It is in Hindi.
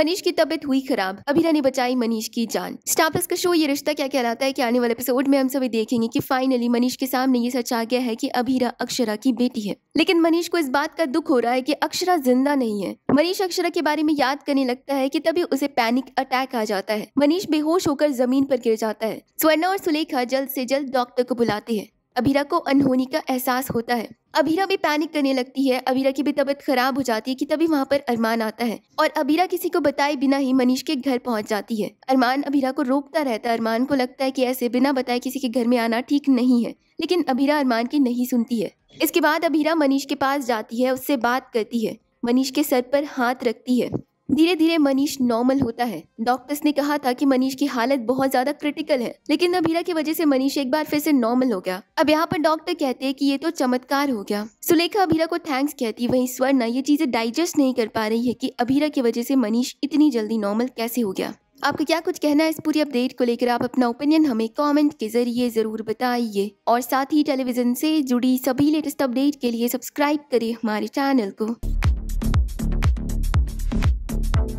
मनीष की तबीयत हुई खराब अभिरा ने बचाई मनीष की जान स्टापस का शो ये रिश्ता क्या कहलाता है कि आने वाले एपिसोड में हम सभी देखेंगे कि फाइनली मनीष के सामने ये सच आ गया है कि अभिरा अक्षरा की बेटी है लेकिन मनीष को इस बात का दुख हो रहा है कि अक्षरा जिंदा नहीं है मनीष अक्षरा के बारे में याद करने लगता है कि तभी उसे पैनिक अटैक आ जाता है मनीष बेहोश होकर जमीन पर गिर जाता है स्वर्णा और सुलेखा जल्द से जल्द डॉक्टर को बुलाते हैं अभिरा को अनहोनी का एहसास होता है अबीरा भी पैनिक करने लगती है अबीरा की भी तबीयत खराब हो जाती है कि तभी वहाँ पर अरमान आता है और अबीरा किसी को बताए बिना ही मनीष के घर पहुँच जाती है अरमान अबीरा को रोकता रहता है अरमान को लगता है कि ऐसे बिना बताए किसी के घर में आना ठीक नहीं है लेकिन अबीरा अरमान की नहीं सुनती है इसके बाद अबीरा मनीष के पास जाती है उससे बात करती है मनीष के सर पर हाथ रखती है धीरे धीरे मनीष नॉर्मल होता है डॉक्टर्स ने कहा था कि मनीष की हालत बहुत ज्यादा क्रिटिकल है लेकिन अभीरा की वजह से मनीष एक बार फिर से नॉर्मल हो गया अब यहाँ पर डॉक्टर कहते हैं कि ये तो चमत्कार हो गया सुलेखा अभीरा को थैंक्स कहती वहीं स्वर्णा ये चीजें डाइजेस्ट नहीं कर पा रही है की अभीरा की वजह से मनीष इतनी जल्दी नॉर्मल कैसे हो गया आपका क्या कुछ कहना है इस पूरी अपडेट को लेकर आप अपना ओपिनियन हमें कमेंट के जरिए ज़रूर बताइए और साथ ही टेलीविज़न से जुड़ी सभी लेटेस्ट अपडेट के लिए सब्सक्राइब करें हमारे चैनल को